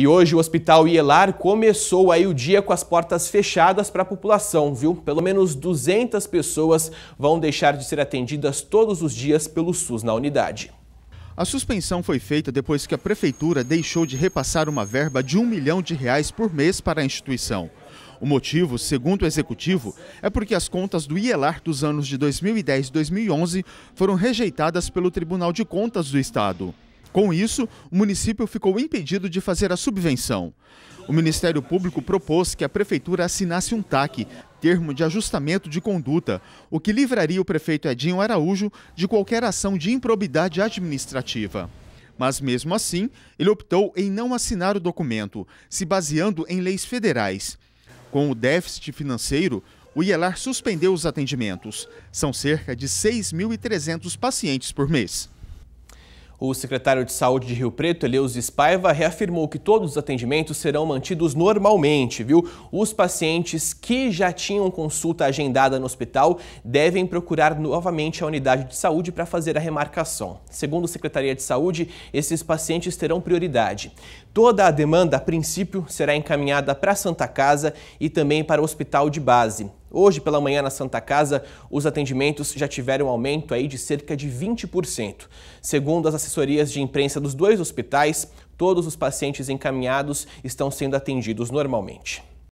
E hoje o Hospital Ielar começou aí o dia com as portas fechadas para a população, viu? Pelo menos 200 pessoas vão deixar de ser atendidas todos os dias pelo SUS na unidade. A suspensão foi feita depois que a prefeitura deixou de repassar uma verba de um milhão de reais por mês para a instituição. O motivo, segundo o executivo, é porque as contas do IELAR dos anos de 2010 e 2011 foram rejeitadas pelo Tribunal de Contas do Estado. Com isso, o município ficou impedido de fazer a subvenção. O Ministério Público propôs que a prefeitura assinasse um TAC, termo de ajustamento de conduta, o que livraria o prefeito Edinho Araújo de qualquer ação de improbidade administrativa. Mas mesmo assim, ele optou em não assinar o documento, se baseando em leis federais. Com o déficit financeiro, o IELAR suspendeu os atendimentos. São cerca de 6.300 pacientes por mês. O secretário de Saúde de Rio Preto, Eleus Spaiva, reafirmou que todos os atendimentos serão mantidos normalmente, viu? Os pacientes que já tinham consulta agendada no hospital devem procurar novamente a unidade de saúde para fazer a remarcação. Segundo a Secretaria de Saúde, esses pacientes terão prioridade. Toda a demanda, a princípio, será encaminhada para a Santa Casa e também para o hospital de base. Hoje pela manhã na Santa Casa, os atendimentos já tiveram um aumento aí de cerca de 20%. Segundo as assessorias de imprensa dos dois hospitais, todos os pacientes encaminhados estão sendo atendidos normalmente.